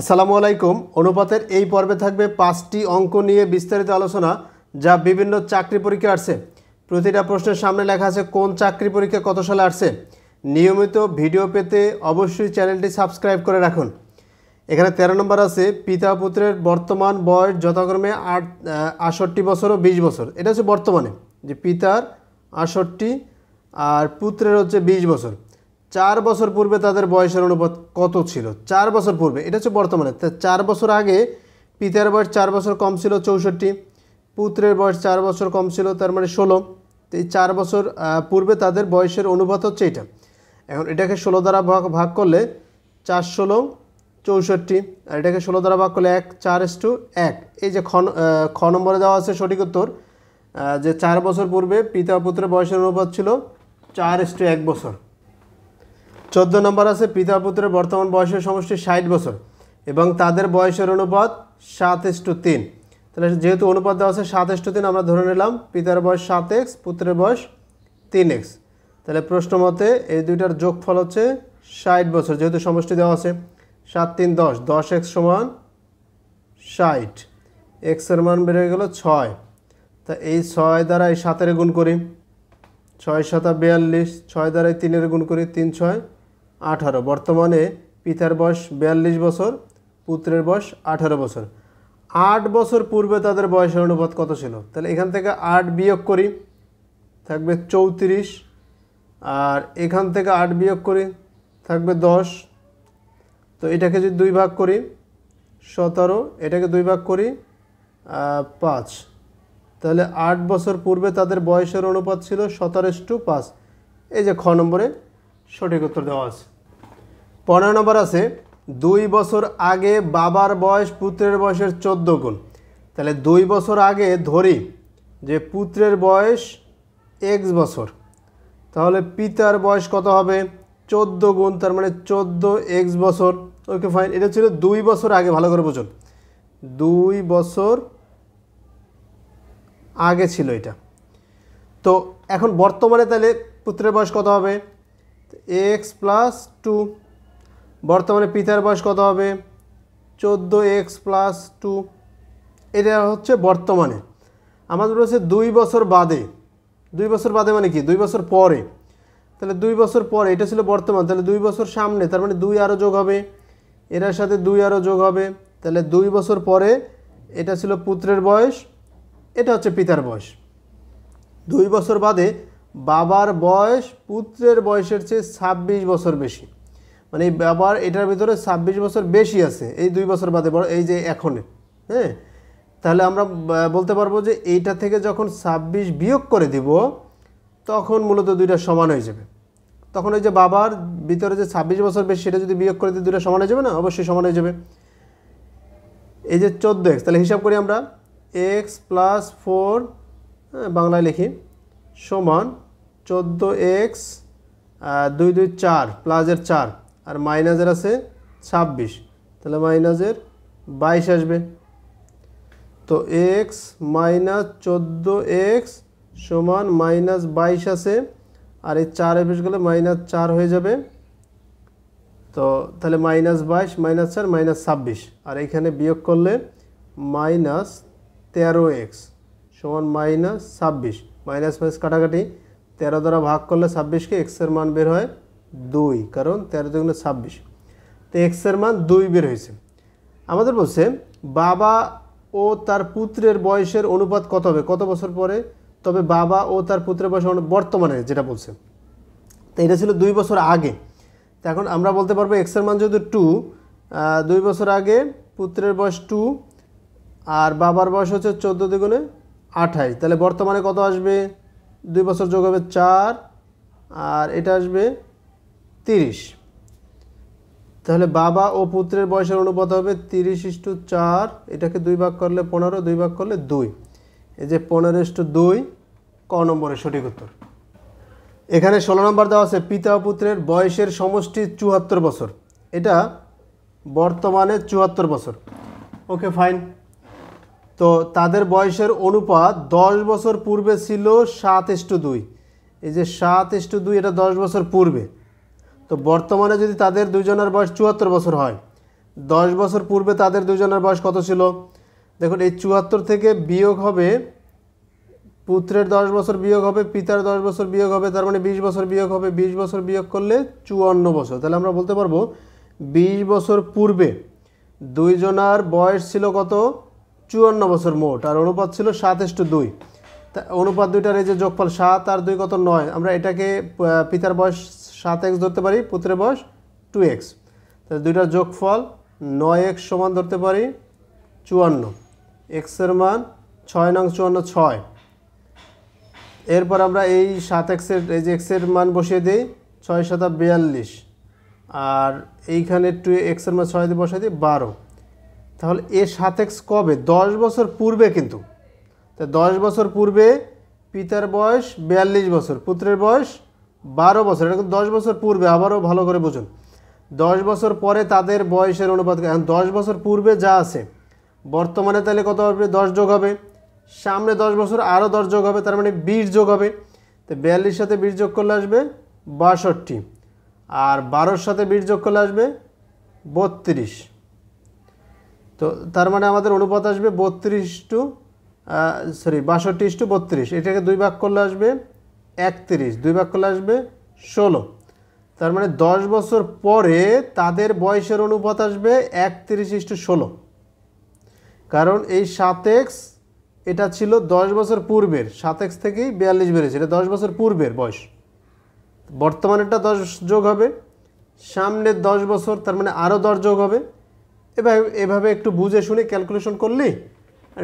আসসালামু আলাইকুম অনুপাতের এই পর্বে থাকবে পাঁচটি অঙ্ক নিয়ে বিস্তারিত আলোচনা যা বিভিন্ন চাকরি পরীক্ষা আসছে প্রতিটা প্রশ্নের সামনে লেখা আছে কোন চাকরি পরীক্ষা কত সালে আসছে নিয়মিত ভিডিও পেতে অবশ্যই চ্যানেলটি সাবস্ক্রাইব করে রাখুন এখানে ১৩ নম্বর আছে পিতা পুত্রের বর্তমান বয়স যথাক্রমে আট আষট্টি বছর ও বিশ বছর এটা হচ্ছে বর্তমানে যে পিতার আষট্টি আর পুত্রের হচ্ছে বিশ বছর চার বছর পূর্বে তাদের বয়সের অনুপাত কত ছিল চার বছর পূর্বে এটা হচ্ছে বর্তমানে চার বছর আগে পিতার বয়স চার বছর কম ছিল চৌষট্টি পুত্রের বয়স চার বছর কম ছিল তার মানে ষোলো তো এই চার বছর পূর্বে তাদের বয়সের অনুপাত হচ্ছে এটা এখন এটাকে ষোলো দ্বারা ভাগ ভাগ করলে চার ষোলো চৌষট্টি আর এটাকে ষোলো দ্বারা ভাগ করলে এক চার এস টু এক এই যে খন খ নম্বরে দেওয়া আছে সঠিক উত্তর যে চার বছর পূর্বে পিতা পুত্রের বয়সের অনুপাত ছিল চার এস টু এক বছর চোদ্দ নম্বর আছে পিতা পুত্রের বর্তমান বয়সের সমষ্টি ষাট বছর এবং তাদের বয়সের অনুপাত সাত টু তিন তাহলে যেহেতু অনুপাত দেওয়া আছে সাত টু তিন আমরা ধরে নিলাম পিতার বয়স সাত এক্স পুত্রের বয়স তিন এক্স তাহলে প্রশ্ন মতে এই দুইটার যোগফল হচ্ছে ষাট বছর যেহেতু সমষ্টি দেওয়া আছে সাত তিন দশ দশ এক্স সমান ষাট এক্সের মান বেড়ে গেল ছয় তা এই ছয় দ্বারা এই সাতের গুণ করি ছয় সাতা বিয়াল্লিশ ছয় দ্বারা তিনের গুণ করি তিন ছয় আঠারো বর্তমানে পিতার বয়স বিয়াল্লিশ বছর পুত্রের বয়স আঠারো বছর আট বছর পূর্বে তাদের বয়সের অনুপাত কত ছিল তাহলে এখান থেকে আট বিয়োগ করি থাকবে চৌত্রিশ আর এখান থেকে আট বিয়োগ করি থাকবে দশ তো এটাকে যদি দুই ভাগ করি সতেরো এটাকে দুই ভাগ করি পাঁচ তাহলে আট বছর পূর্বে তাদের বয়সের অনুপাত ছিল সতেরো টু পাঁচ এই যে খ নম্বরে সঠিক উত্তর দেওয়া আছে পনেরো নম্বর আছে দুই বছর আগে বাবার বয়স পুত্রের বয়সের চোদ্দ গুণ তাহলে দুই বছর আগে ধরি যে পুত্রের বয়স এক্স বছর তাহলে পিতার বয়স কত হবে চোদ্দ গুণ তার মানে চোদ্দ এক্স বছর ওকে ফাইন এটা ছিল দুই বছর আগে ভালো করে বুঝুন দুই বছর আগে ছিল এটা তো এখন বর্তমানে তাহলে পুত্রের বয়স কত হবে এক্স প্লাস টু বর্তমানে পিতার বয়স কত হবে চোদ্দো এক্স প্লাস টু এটা হচ্ছে বর্তমানে আমাদের রয়েছে দুই বছর বাদে দুই বছর বাদে মানে কি দুই বছর পরে তাহলে দুই বছর পরে এটা ছিল বর্তমান তাহলে দুই বছর সামনে তার মানে দুই আরও যোগ হবে এটার সাথে দুই আরও যোগ হবে তাহলে দুই বছর পরে এটা ছিল পুত্রের বয়স এটা হচ্ছে পিতার বয়স দুই বছর বাদে বাবার বয়স পুত্রের বয়সের চেয়ে ছাব্বিশ বছর বেশি মানে এই বাবার এটার ভিতরে ছাব্বিশ বছর বেশি আছে এই দুই বছর বাদে বড় এই যে এখনে হ্যাঁ তাহলে আমরা বলতে পারবো যে এইটা থেকে যখন ছাব্বিশ বিয়োগ করে দিব তখন মূলত দুইটা সমান হয়ে যাবে তখন ওই যে বাবার ভিতরে যে ছাব্বিশ বছর বেশি সেটা যদি বিয়োগ করে দিই দুইটা সমান হয়ে যাবে না অবশ্যই সমান হয়ে যাবে এই যে চোদ্দো এক্স তাহলে হিসাব করি আমরা এক্স প্লাস ফোর হ্যাঁ, বাংলায় লিখি সমান চোদ্দো এক্স দুই দুই চার প্লাসের চার আর মাইনাসের আছে ছাব্বিশ তাহলে মাইনাসের বাইশ আসবে তো এক্স মাইনাস চোদ্দো এক্স সমান মাইনাস বাইশ আছে আর এই চার এফিস গেলে মাইনাস চার হয়ে যাবে তো তাহলে মাইনাস বাইশ মাইনাস চার মাইনাস ছাব্বিশ আর এইখানে বিয়োগ করলে মাইনাস তেরো এক্স সমান মাইনাস ছাব্বিশ মাইনাস মাইনাস কাটাকাটি তেরো দ্বারা ভাগ করলে ছাব্বিশকে এক্সের মান বের হয় দুই কারণ তেরো দুগুণে ছাব্বিশ তো এক্সের মান দুই বের হয়েছে আমাদের বলছে বাবা ও তার পুত্রের বয়সের অনুপাত কত হবে কত বছর পরে তবে বাবা ও তার পুত্রের বয়স বর্তমানে যেটা বলছে তো এটা ছিল দুই বছর আগে তো এখন আমরা বলতে পারবো এক্সের মান যেহেতু টু দুই বছর আগে পুত্রের বয়স টু আর বাবার বয়স হচ্ছে চোদ্দো দ্বিগুণে আঠাইশ তাহলে বর্তমানে কত আসবে দুই বছর যোগ হবে চার আর এটা আসবে তিরিশ তাহলে বাবা ও পুত্রের বয়সের অনুপাত হবে তিরিশ ইস্টু চার এটাকে দুই ভাগ করলে পনেরো দুই ভাগ করলে দুই এই যে পনেরো ইস্টু দুই ক নম্বরের সঠিক উত্তর এখানে ষোলো নম্বর দেওয়া আছে পিতা ও পুত্রের বয়সের সমষ্টি চুয়াত্তর বছর এটা বর্তমানে চুয়াত্তর বছর ওকে ফাইন তো তাদের বয়সের অনুপাত দশ বছর পূর্বে ছিল সাত ইস্টু দুই এই যে সাত ইস্টু দুই এটা দশ বছর পূর্বে তো বর্তমানে যদি তাদের দুজনের বয়স চুয়াত্তর বছর হয় দশ বছর পূর্বে তাদের দুজনের বয়স কত ছিল দেখুন এই চুয়াত্তর থেকে বিয়োগ হবে পুত্রের দশ বছর বিয়োগ হবে পিতার দশ বছর বিয়োগ হবে তার মানে বিশ বছর বিয়োগ হবে বিশ বছর বিয়োগ করলে চুয়ান্ন বছর তাহলে আমরা বলতে পারবো বিশ বছর পূর্বে দুইজনার বয়স ছিল কত চুয়ান্ন বছর মোট আর অনুপাত ছিল সাত এস টু দুই অনুপাত দুইটার এই যে যোগফল সাত আর দুই কত নয় আমরা এটাকে পিতার বয়স সাত এক্স ধরতে পারি পুত্রের বয়স টু এক্স তাহলে দুইটার যোগফল নয় এক্স সমান ধরতে পারি চুয়ান্ন এক্সের মান ছয় নং চুয়ান্ন ছয় এরপর আমরা এই সাত এক্সের এই যে এক্সের মান বসিয়ে দিই ছয় সাতা বিয়াল্লিশ আর এইখানে টু এক্সের মান ছয় দিয়ে বসিয়ে দিই বারো তাহলে এ সাত এক্স কবে দশ বছর পূর্বে কিন্তু তা দশ বছর পূর্বে পিতার বয়স বিয়াল্লিশ বছর পুত্রের বয়স বারো বছর এটা কিন্তু দশ বছর পূর্বে আবারও ভালো করে বুঝুন দশ বছর পরে তাদের বয়সের অনুপাত এখন দশ বছর পূর্বে যা আছে বর্তমানে তাহলে কত হবে দশ যোগ হবে সামনে দশ বছর আরও দশ যোগ হবে তার মানে বিশ যোগ হবে তো বিয়াল্লিশ সাথে বিশ যোগ করলে আসবে বাষট্টি আর বারোর সাথে বিশ যোগ করলে আসবে বত্রিশ তো তার মানে আমাদের অনুপাত আসবে বত্রিশ টু সরি বাষট্টি টু বত্রিশ এটাকে দুই ভাগ করলে আসবে একত্রিশ দুই ভাগ করলে আসবে ষোলো তার মানে দশ বছর পরে তাদের বয়সের অনুপাত আসবে একত্রিশ টু ষোলো কারণ এই সাতেক্স এটা ছিল দশ বছর পূর্বের সাতেক্স থেকেই বিয়াল্লিশ বেড়েছে এটা দশ বছর পূর্বের বয়স বর্তমানেটা দশ যোগ হবে সামনের দশ বছর তার মানে আরও দশ যোগ হবে এভাবে এভাবে একটু বুঝে শুনে ক্যালকুলেশন করলেই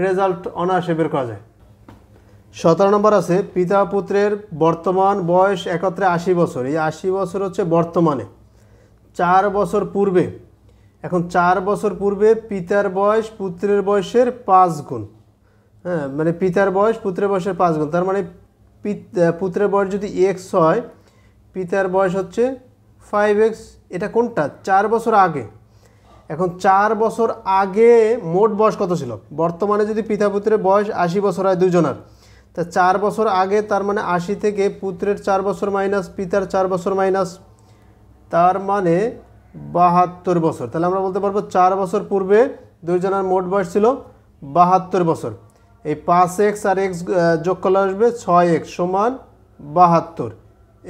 রেজাল্ট অনায়াসে বের করা যায় সতেরো নম্বর আছে পিতা পুত্রের বর্তমান বয়স একত্রে আশি বছর এই আশি বছর হচ্ছে বর্তমানে চার বছর পূর্বে এখন চার বছর পূর্বে পিতার বয়স পুত্রের বয়সের পাঁচ গুণ হ্যাঁ মানে পিতার বয়স পুত্রের বয়সের পাঁচ গুণ তার মানে পুত্রের বয়স যদি এক্স হয় পিতার বয়স হচ্ছে ফাইভ এক্স এটা কোনটা চার বছর আগে এখন চার বছর আগে মোট বয়স কত ছিল বর্তমানে যদি পিতা পুত্রের বয়স আশি বছর হয় দুজনার তা চার বছর আগে তার মানে আশি থেকে পুত্রের চার বছর মাইনাস পিতার চার বছর মাইনাস তার মানে বাহাত্তর বছর তাহলে আমরা বলতে পারবো চার বছর পূর্বে দুইজনের মোট বয়স ছিল বাহাত্তর বছর এই পাঁচ এক্স আর এক্স যোগ করলে আসবে ছয় এক্স সমান বাহাত্তর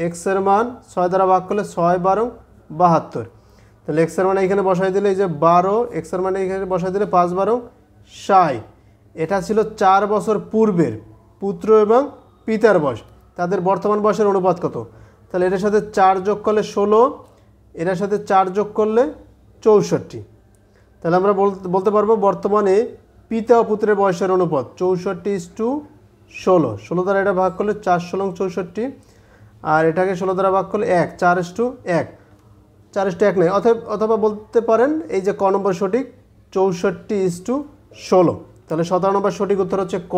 এক্সের মান ছয় দ্বারা ভাগ করলে ছয় বারো বাহাত্তর তাহলে এক্সের মানে এখানে বসাই দিলে এই যে বারো এক্সের মানে এখানে বসাই দিলে পাঁচ বারো সাই এটা ছিল চার বছর পূর্বের পুত্র এবং পিতার বয়স তাদের বর্তমান বয়সের অনুপাত কত তাহলে এটার সাথে চার যোগ করলে ষোলো এটার সাথে চার যোগ করলে চৌষট্টি তাহলে আমরা বলতে পারবো বর্তমানে পিতা ও পুত্রের বয়সের অনুপাত চৌষট্টি ইস টু ষোলো ষোলো দ্বারা এটা ভাগ করলে চার ষোলং চৌষট্টি আর এটাকে ষোলো দ্বারা ভাগ করলে এক চার ইস টু এক চার ইস্টু এক নয় অথবা বলতে পারেন এই যে ক নম্বর সঠিক চৌষট্টি ইস্টু ষোলো তাহলে সতেরো নম্বর সঠিক উত্তর হচ্ছে ক